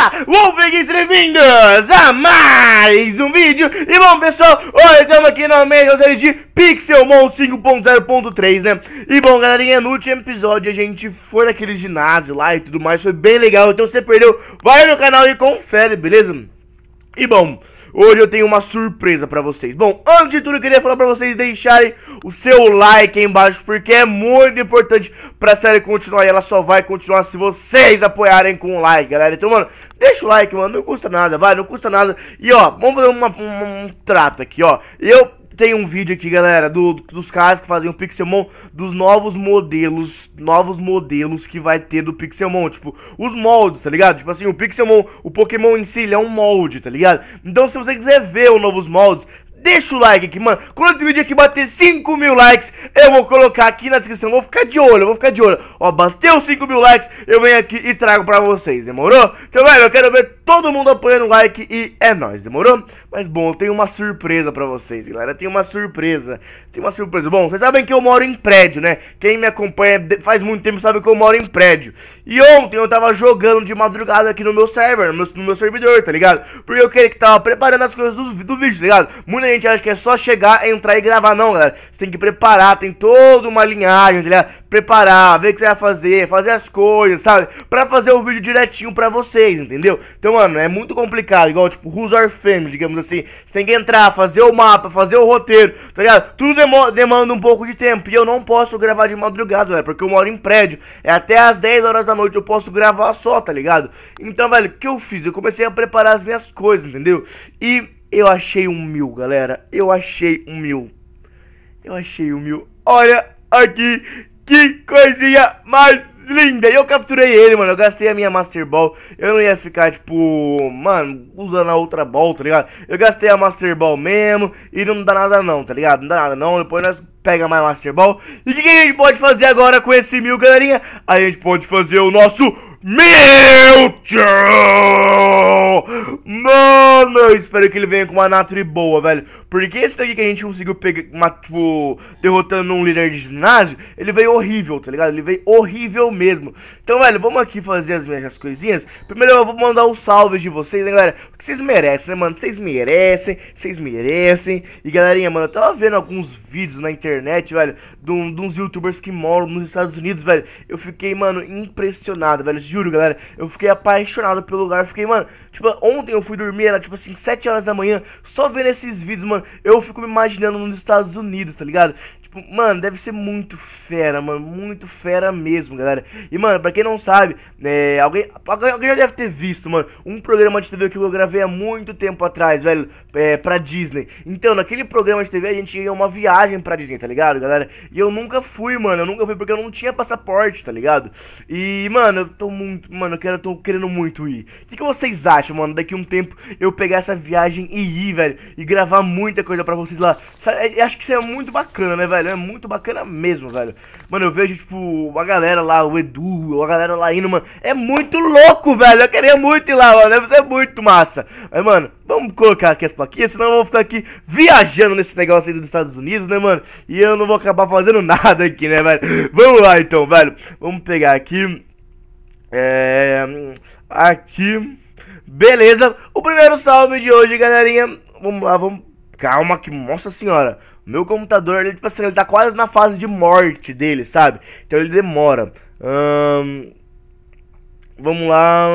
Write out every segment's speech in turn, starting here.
beleza? Wolfgang bem-vindos a mais um vídeo E bom pessoal, hoje estamos aqui novamente na série de Pixelmon 5.0.3, né? E bom galerinha, no último episódio a gente foi naquele ginásio lá e tudo mais Foi bem legal, então se você perdeu, vai no canal e confere, beleza? E bom... Hoje eu tenho uma surpresa pra vocês. Bom, antes de tudo eu queria falar pra vocês deixarem o seu like aí embaixo, porque é muito importante pra série continuar e ela só vai continuar se vocês apoiarem com o like, galera. Então, mano, deixa o like, mano, não custa nada, vai, não custa nada. E ó, vamos fazer uma, um, um trato aqui, ó. Eu tem um vídeo aqui, galera, do, dos caras que faziam Pixelmon, dos novos modelos, novos modelos que vai ter do Pixelmon, tipo, os moldes, tá ligado? Tipo assim, o Pixelmon, o Pokémon em si, ele é um molde, tá ligado? Então, se você quiser ver os novos moldes, Deixa o like aqui, mano. Quando esse vídeo aqui bater 5 mil likes, eu vou colocar aqui na descrição. Vou ficar de olho, vou ficar de olho. Ó, bateu 5 mil likes, eu venho aqui e trago pra vocês, demorou? Então, velho, eu quero ver todo mundo apoiando o like e é nóis, demorou? Mas, bom, eu tenho uma surpresa pra vocês, galera. Tem uma surpresa. Tem uma surpresa. Bom, vocês sabem que eu moro em prédio, né? Quem me acompanha faz muito tempo sabe que eu moro em prédio. E ontem eu tava jogando de madrugada aqui no meu server, no meu, no meu servidor, tá ligado? Porque eu queria que tava preparando as coisas do, do vídeo, tá ligado? Muita a gente acha que é só chegar, entrar e gravar, não, galera. Você tem que preparar, tem toda uma linhagem, Preparar, ver o que você vai fazer, fazer as coisas, sabe? Pra fazer o vídeo direitinho pra vocês, entendeu? Então, mano, é muito complicado, igual, tipo, Who's Our Family, digamos assim. Você tem que entrar, fazer o mapa, fazer o roteiro, tá ligado? Tudo demora, demanda um pouco de tempo e eu não posso gravar de madrugada, galera, porque eu moro em prédio. É até às 10 horas da noite eu posso gravar só, tá ligado? Então, velho, o que eu fiz? Eu comecei a preparar as minhas coisas, entendeu? E eu achei um mil, galera. Eu achei um mil. Eu achei um mil. Olha aqui. Que coisinha mais linda. E eu capturei ele, mano. Eu gastei a minha Master Ball. Eu não ia ficar, tipo, mano, usando a outra Ball, tá ligado? Eu gastei a Master Ball mesmo. E não dá nada não, tá ligado? Não dá nada não. Depois nós pega mais Master Ball. E o que, que a gente pode fazer agora com esse mil, galerinha? A gente pode fazer o nosso meu tio! Mano, eu espero que ele venha com uma nature boa, velho. Porque esse daqui que a gente conseguiu pegar, tipo, derrotando um líder de ginásio, ele veio horrível, tá ligado? Ele veio horrível mesmo. Então, velho, vamos aqui fazer as minhas coisinhas. Primeiro eu vou mandar os um salves de vocês, né, galera? Porque vocês merecem, né, mano? Vocês merecem, vocês merecem. E, galerinha, mano, eu tava vendo alguns vídeos na internet, velho, de, um, de uns youtubers que moram nos Estados Unidos, velho. Eu fiquei, mano, impressionado, velho juro, galera. Eu fiquei apaixonado pelo lugar. Eu fiquei, mano, tipo, ontem eu fui dormir, era tipo assim, 7 horas da manhã, só vendo esses vídeos, mano. Eu fico me imaginando nos Estados Unidos, tá ligado? Tipo, mano, deve ser muito fera, mano. Muito fera mesmo, galera. E, mano, pra quem não sabe, é, alguém, alguém já deve ter visto, mano, um programa de TV que eu gravei há muito tempo atrás, velho, é, pra Disney. Então, naquele programa de TV a gente ia uma viagem pra Disney, tá ligado, galera? E eu nunca fui, mano. Eu nunca fui porque eu não tinha passaporte, tá ligado? E, mano, eu tô muito. Mano, eu quero, eu tô querendo muito ir. O que, que vocês acham, mano? Daqui um tempo eu pegar essa viagem e ir, velho. E gravar muita coisa pra vocês lá. Eu é, acho que isso é muito bacana, né, velho? velho. É muito bacana mesmo, velho. Mano, eu vejo, tipo, uma galera lá, o Edu, a galera lá indo, mano. É muito louco, velho. Eu queria muito ir lá, mano. Deve ser muito massa. Mas, mano, vamos colocar aqui as plaquinhas, senão eu vou ficar aqui viajando nesse negócio aí dos Estados Unidos, né, mano? E eu não vou acabar fazendo nada aqui, né, velho? Vamos lá, então, velho. Vamos pegar aqui. É. Aqui. Beleza, o primeiro salve de hoje, galerinha. Vamos lá, vamos. Calma que, nossa senhora. Meu computador, ele, tipo assim, ele tá quase na fase de morte dele, sabe? Então ele demora. vamos lá.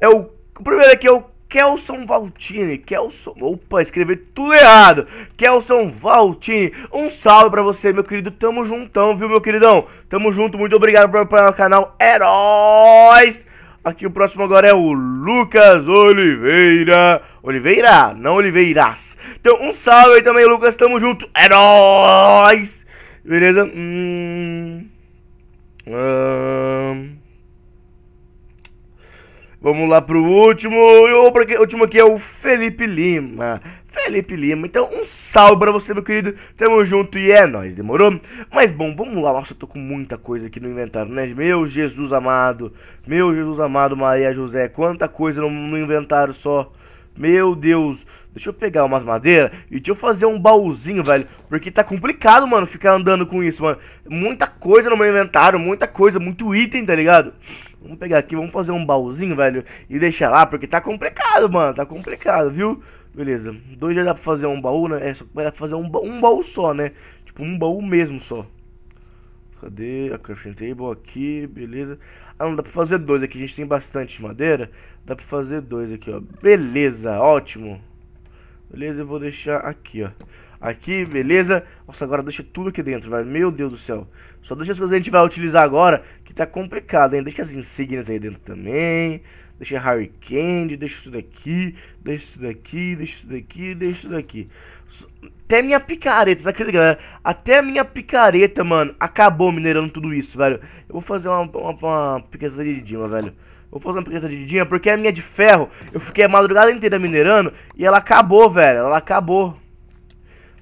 é o, o primeiro aqui é o Kelson Valtini, Kelson, opa, escrevi tudo errado. Kelson Valtini, um salve para você, meu querido. Tamo juntão, viu, meu queridão? Tamo junto, muito obrigado por apoiar o canal Heróis é Aqui o próximo agora é o Lucas Oliveira. Oliveira, não Oliveiras. Então, um salve aí também, Lucas. Tamo junto. É nóis! Beleza? Hum... hum... Vamos lá pro último. E o último aqui é o Felipe Lima. Felipe Lima. Então, um salve pra você, meu querido. Tamo junto e é nóis, demorou? Mas bom, vamos lá. Nossa, eu tô com muita coisa aqui no inventário, né? Meu Jesus amado. Meu Jesus amado, Maria José. Quanta coisa no, no inventário só. Meu Deus. Deixa eu pegar umas madeiras e deixa eu fazer um baúzinho, velho. Porque tá complicado, mano, ficar andando com isso, mano. Muita coisa no meu inventário, muita coisa, muito item, tá ligado? Vamos pegar aqui, vamos fazer um baúzinho, velho, e deixar lá, porque tá complicado, mano. Tá complicado, viu? Beleza. Dois já dá pra fazer um baú, né? É, só dá pra fazer um, um baú só, né? Tipo, um baú mesmo só. Cadê? a Crafting table aqui, beleza. Ah, não, dá pra fazer dois aqui. A gente tem bastante madeira. Dá pra fazer dois aqui, ó. Beleza, ótimo. Beleza, eu vou deixar aqui, ó. Aqui, beleza. Nossa, agora deixa tudo aqui dentro, velho. Meu Deus do céu. Só deixa as coisas que a gente vai utilizar agora, que tá complicado, hein. Deixa as insígnias aí dentro também deixa Harry Candy, deixa isso daqui, deixa isso daqui, deixa isso daqui, deixa isso daqui. Até minha picareta, sabe aquele galera? Até a minha picareta, mano, acabou minerando tudo isso, velho. Eu vou fazer uma, uma, uma picareta de Dima, velho. Vou fazer uma picareta de Dima, porque a minha de ferro, eu fiquei a madrugada inteira minerando e ela acabou, velho. Ela acabou.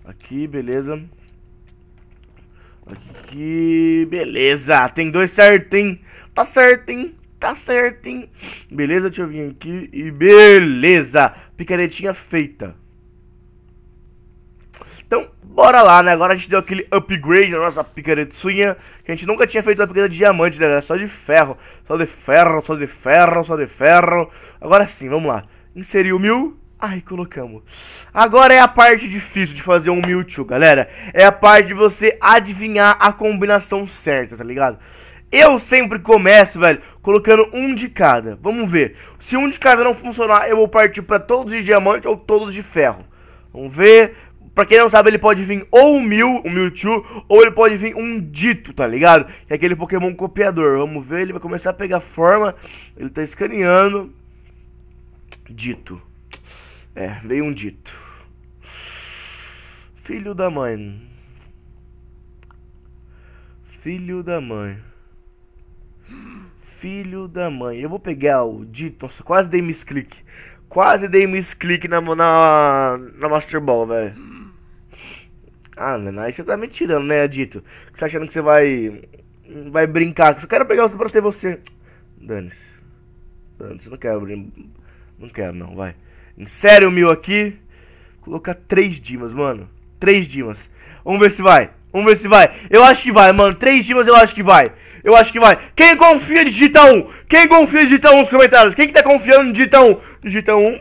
Aqui, beleza. Aqui, beleza. Tem dois certo, hein? Tá certo, hein? Tá certo, hein? Beleza, deixa eu vir aqui e beleza! Picaretinha feita. Então, bora lá, né? Agora a gente deu aquele upgrade na nossa picaretinha, que a gente nunca tinha feito uma picareta de diamante, né? Era só de ferro, só de ferro, só de ferro, só de ferro. Agora sim, vamos lá. Inserir o mil, Ai, colocamos. Agora é a parte difícil de fazer um Mewtwo, galera. É a parte de você adivinhar a combinação certa, tá ligado? Eu sempre começo, velho, colocando um de cada. Vamos ver. Se um de cada não funcionar, eu vou partir para todos de diamante ou todos de ferro. Vamos ver. Pra quem não sabe, ele pode vir ou um Mil, um Mewtwo, ou ele pode vir um Dito, tá ligado? Que é aquele Pokémon copiador. Vamos ver, ele vai começar a pegar forma. Ele tá escaneando. Dito. É, veio um Dito. Filho da mãe. Filho da mãe. Filho da mãe. Eu vou pegar o Dito. Nossa, quase dei misclick. Quase dei misclick na, na, na Master Ball, velho. Ah, não aí você tá me tirando, né, Dito? Você tá achando que você vai. Vai brincar. Só quero pegar você pra ter você. Dane-se. Dane-se, não quero Não quero, não, vai. Insere o mil aqui. Colocar três dimas, mano. Três dimas. Vamos ver se vai. Vamos ver se vai. Eu acho que vai, mano. Três dimas eu acho que vai. Eu acho que vai. Quem confia, digita 1. Um. Quem confia, digita 1 nos comentários. Quem que tá confiando, digita 1. Um. Digita 1. Um.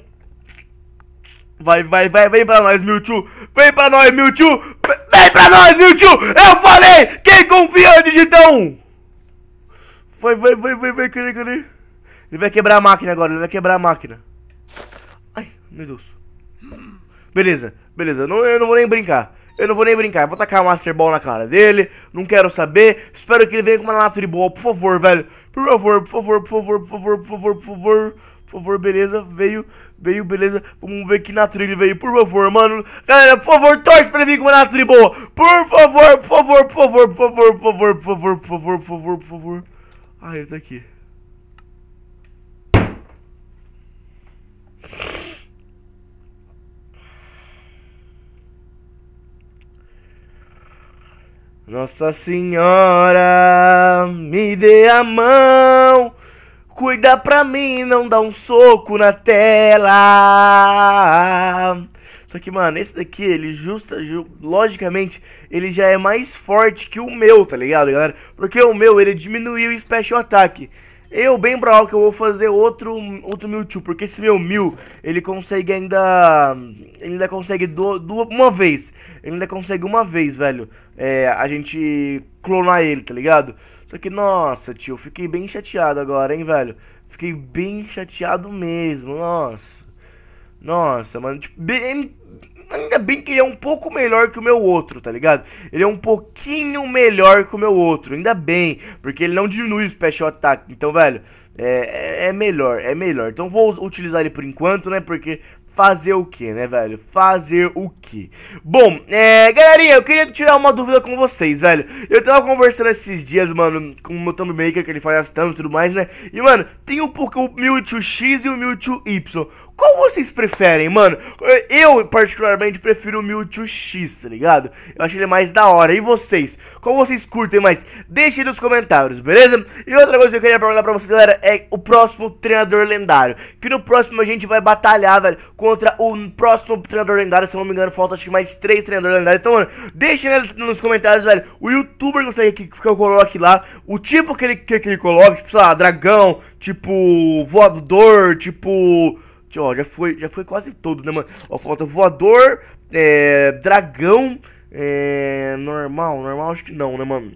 Vai, vai, vai, vem pra nós, Mewtwo. Vem pra nós, Mewtwo. Vem pra nós, Mewtwo. Eu falei, quem confia, digita 1. Um. Vai, vai, vai, vai, vai, cadê, cadê? Ele vai quebrar a máquina agora, ele vai quebrar a máquina. Ai, meu Deus. Beleza, beleza, não, eu não vou nem brincar. Eu não vou nem brincar, vou tacar o Master Ball na cara dele, não quero saber. Espero que ele venha com uma Nature Ball, por favor, velho. Por favor, por favor, por favor, por favor, por favor, por favor. Por favor, beleza, veio, veio, beleza. Vamos ver que Nature ele veio, por favor, mano. Galera, por favor, torce pra ele vir com uma Nature boa. Por favor, por favor, por favor, por favor, por favor, por favor, por favor, por favor, por favor. Ah, ele tá aqui. Nossa Senhora, me dê a mão, cuida pra mim, não dá um soco na tela. Só que, mano, esse daqui, ele justa, ju, logicamente, ele já é mais forte que o meu, tá ligado, galera? Porque o meu, ele diminuiu o Special Attack. Eu, bem bravo que eu vou fazer outro, outro Mewtwo, porque esse meu Mew, ele consegue ainda... Ele ainda consegue do, do, uma vez. Ele ainda consegue uma vez, velho, é, a gente clonar ele, tá ligado? Só que, nossa, tio, fiquei bem chateado agora, hein, velho? Fiquei bem chateado mesmo, nossa. Nossa, mano, tipo, bem, ainda bem que ele é um pouco melhor que o meu outro, tá ligado? Ele é um pouquinho melhor que o meu outro, ainda bem, porque ele não diminui o special attack. Então, velho, é, é, é melhor, é melhor. Então vou utilizar ele por enquanto, né, porque... Fazer o que, né, velho? Fazer o que? Bom, é, galerinha, eu queria tirar uma dúvida com vocês, velho. Eu tava conversando esses dias, mano, com o meu Thumb Maker, que ele faz as e tudo mais, né? E, mano, tem um, o, o Mewtwo X e o Mewtwo Y. Qual vocês preferem, mano? Eu, particularmente, prefiro o Mewtwo X, tá ligado? Eu acho ele mais da hora. E vocês? Qual vocês curtem mais? Deixem nos comentários, beleza? E outra coisa que eu queria perguntar pra vocês, galera, é o próximo treinador lendário. Que no próximo a gente vai batalhar, velho, contra o próximo treinador lendário. Se eu não me engano, falta acho que mais três treinadores lendários. Então, mano, deixem nos comentários, velho, o youtuber que você que, que eu coloque lá, o tipo que ele, que, que ele coloca, tipo, sei lá, dragão, tipo, voador, tipo... Tio, ó, já foi, já foi quase todo, né, mano? Ó, falta voador, é, dragão, é, normal, normal acho que não, né, mano?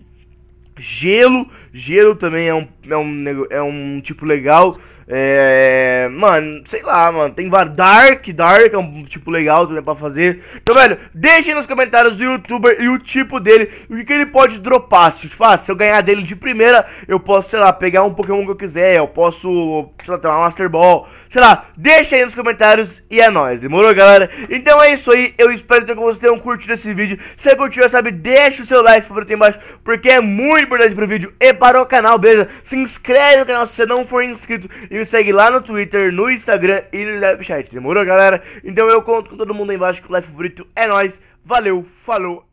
Gelo, gelo também é um, é um, é um tipo legal. É. Mano, sei lá, mano. Tem var Dark, Dark é um tipo legal também pra fazer. Então, velho, deixem nos comentários o youtuber e o tipo dele. O que, que ele pode dropar. Se, tipo, ah, se eu ganhar dele de primeira, eu posso, sei lá, pegar um Pokémon que eu quiser. Eu posso, sei lá, ter uma Master Ball. Sei lá, deixa aí nos comentários e é nóis. Demorou, galera? Então é isso aí. Eu espero então que vocês tenham curtido esse vídeo. Se você curtiu, sabe, deixa o seu like favorito aí embaixo. Porque é muito importante pro vídeo e para o canal, beleza? Se inscreve no canal se você não for inscrito. E me segue lá no Twitter, no Instagram e no Snapchat. Demorou, galera? Então eu conto com todo mundo aí embaixo que o Life favorito é nós. Valeu, falou